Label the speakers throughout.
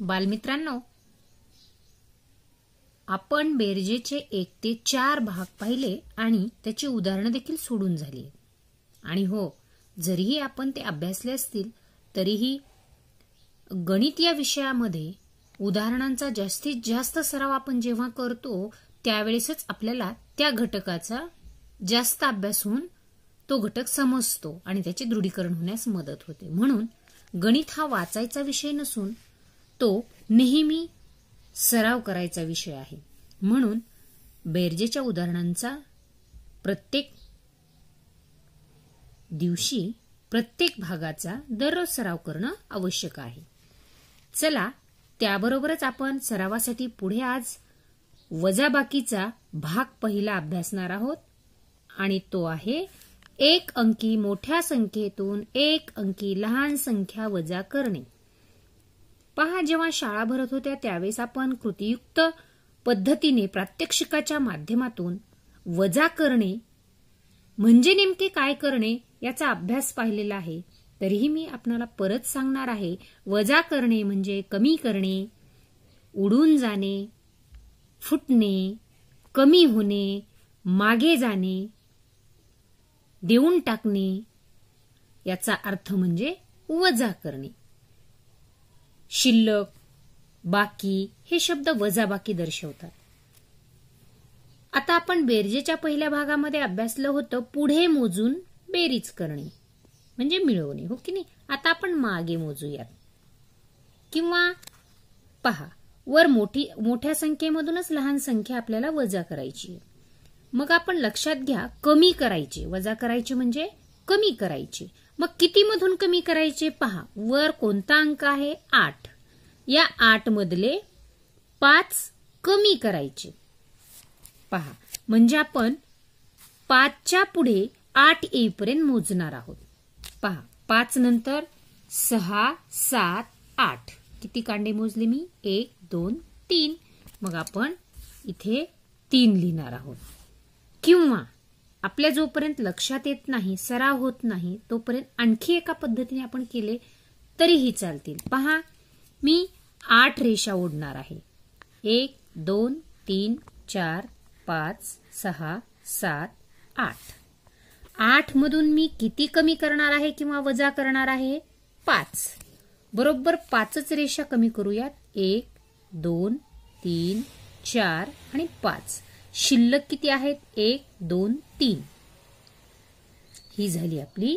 Speaker 1: बालमित्रांनो आपण बेरजेचे एक ते चार भाग पाहिले आणि त्याची उदाहरणं देखील सोडून झाली आणि हो जरीही आपण ते अभ्यासले असतील तरीही गणित या विषयामध्ये उदाहरणांचा जास्तीत जास्त सराव आपण जेव्हा करतो त्यावेळेसच आपल्याला त्या घटकाचा जास्त अभ्यास होऊन तो घटक समजतो आणि त्याचे दृढीकरण होण्यास मदत होते म्हणून गणित हा वाचायचा विषय नसून तो नेहमी सराव करायचा विषय आहे म्हणून बेरजेच्या उदाहरणांचा प्रत्येक दिवशी प्रत्येक भागाचा दररोज सराव करणं आवश्यक आहे चला त्याबरोबरच आपण सरावासाठी पुढे आज वजाबाकीचा भाग पहिला अभ्यासणार आहोत आणि तो आहे एक अंकी मोठ्या संख्येतून एक अंकी लहान संख्या वजा करणे पहा जेव्हा शाळा भरत होत्या त्यावेळेस आपण कृतीयुक्त पद्धतीने प्रात्यक्षिकाच्या माध्यमातून वजा करणे म्हणजे नेमके काय करणे याचा अभ्यास पाहिलेला आहे तरीही मी आपणाला परत सांगणार आहे वजा करणे म्हणजे कमी करणे उडून जाणे फुटणे कमी होणे मागे जाणे देऊन टाकणे याचा अर्थ म्हणजे वजा करणे शिल्लक बाकी हे शब्द वजाबाकी दर्शवतात आता आपण बेरजेच्या पहिल्या भागामध्ये अभ्यासलं होतं पुढे मोजून बेरीज करणे म्हणजे मिळवणे हो की नाही आता आपण मागे मोजूयात किंवा पहा वर मोठी मोठ्या संख्येमधूनच लहान संख्या आपल्याला वजा करायची मग आपण लक्षात घ्या कमी करायची वजा करायची म्हणजे कमी करायचे मग मधून कमी करायचे पहा वर कोणता अंक आहे आठ या आठ मधले पाच कमी करायचे पहा म्हणजे आपण पाचच्या पुढे आठ येईपर्यंत मोजणार आहोत पहा पाच नंतर सहा सात आठ किती कांडे मोजले मी एक दोन तीन मग आपण इथे तीन लिहिणार आहोत किंवा आपल्या जोपर्यंत लक्षात येत नाही सराव होत नाही तोपर्यंत आणखी एका पद्धतीने आपण केले तरीही चालतील पहा मी आठ रेषा ओढणार आहे एक दोन तीन चार पाच सहा सात आठ आठ मधून मी किती कमी करणार आहे किंवा वजा करणार आहे पाच बरोबर पाचच रेषा कमी करूयात एक दोन तीन चार आणि पाच शिल्लक किती आहेत एक दोन तीन ही झाली आपली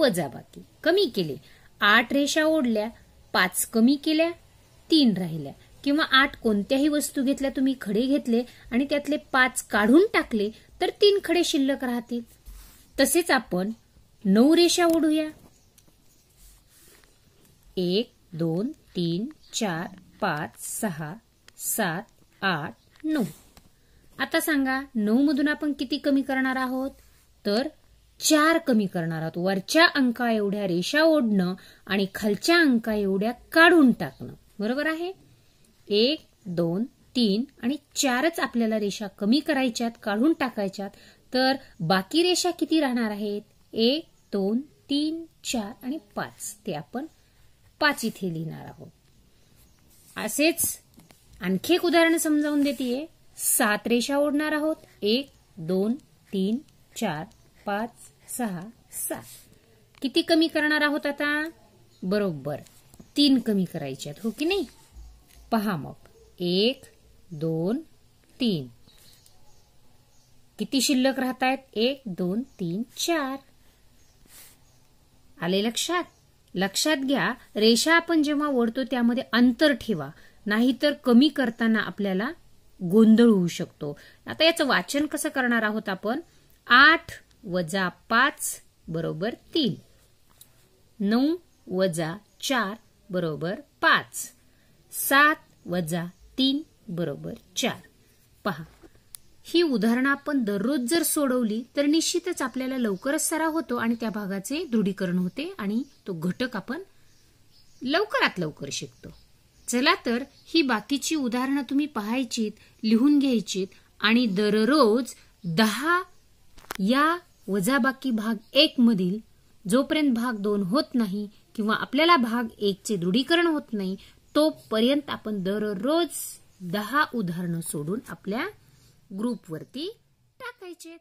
Speaker 1: वजाबाकी कमी केले आठ रेषा ओढल्या पाच कमी केल्या तीन राहिल्या किंवा आठ कोणत्याही वस्तू घेतल्या तुम्ही खडे घेतले आणि त्यातले पाच काढून टाकले तर तीन खडे शिल्लक राहतील तसेच आपण नऊ रेषा ओढूया एक दोन तीन चार पाच सहा सात आठ नऊ आता सांगा नऊ मधून आपण किती कमी करणार आहोत तर चार कमी करणार आहोत वरच्या अंका एवढ्या रेषा ओढणं आणि खालच्या अंका एवढ्या काढून टाकणं बरोबर आहे एक दोन तीन आणि चारच आपल्याला रेषा कमी करायच्यात काढून टाकायच्यात तर बाकी रेषा किती राहणार आहेत एक दोन तीन चार आणि पाच ते आपण पाच इथे लिहिणार आहोत असेच आणखी एक उदाहरण समजावून देते सात रेषा ओढणार आहोत एक दोन तीन चार पाच सहा सात किती कमी करणार आहोत आता बरोबर तीन कमी करायचे आहेत हो की नाही पहा मग एक दोन तीन किती शिल्लक राहत आहेत एक दोन तीन चार आले लक्षात लक्षात घ्या रेषा आपण जेव्हा ओढतो त्यामध्ये अंतर ठेवा नाहीतर कमी करताना आपल्याला गोंधळ होऊ शकतो आता याचं वाचन कसं करणार आहोत आपण आठ वजा पाच बरोबर तीन नऊ वजा चार बरोबर पाच सात वजा तीन बरोबर चार पहा ही उदाहरणं आपण दररोज जर सोडवली तर निश्चितच आपल्याला लवकरच सराव होतो आणि त्या भागाचे दृढीकरण होते आणि तो घटक आपण लवकरात लवकर शिकतो चला तर ही बाकीची उदाहरणं तुम्ही पाहायचीत लिहून घ्यायचीत आणि दररोज दहा या वजाबाकी भाग एक मधील जोपर्यंत भाग दोन होत नाही किंवा आपल्याला भाग एक चे दृढीकरण होत नाही तोपर्यंत आपण दररोज दहा उदाहरणं सोडून आपल्या ग्रुपवरती टाकायचे